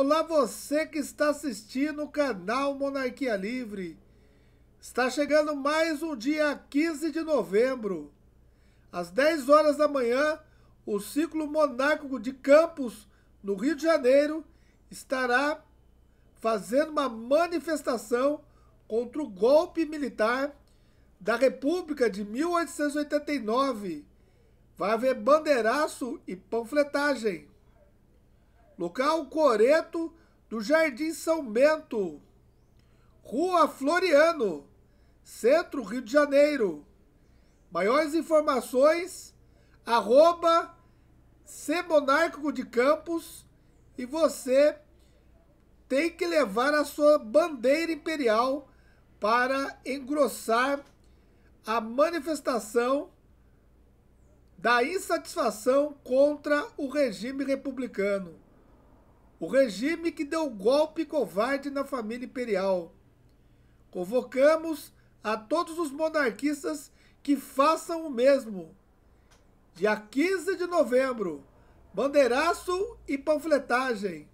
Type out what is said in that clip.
Olá você que está assistindo o canal Monarquia Livre. Está chegando mais um dia 15 de novembro. Às 10 horas da manhã, o ciclo monárquico de Campos, no Rio de Janeiro, estará fazendo uma manifestação contra o golpe militar da República de 1889. Vai haver bandeiraço e panfletagem. Local Coreto do Jardim São Bento. Rua Floriano, Centro, Rio de Janeiro. Maiores informações, arroba Semonárquico de Campos e você tem que levar a sua bandeira imperial para engrossar a manifestação da insatisfação contra o regime republicano o regime que deu golpe covarde na família imperial. Convocamos a todos os monarquistas que façam o mesmo. Dia 15 de novembro, bandeiraço e panfletagem.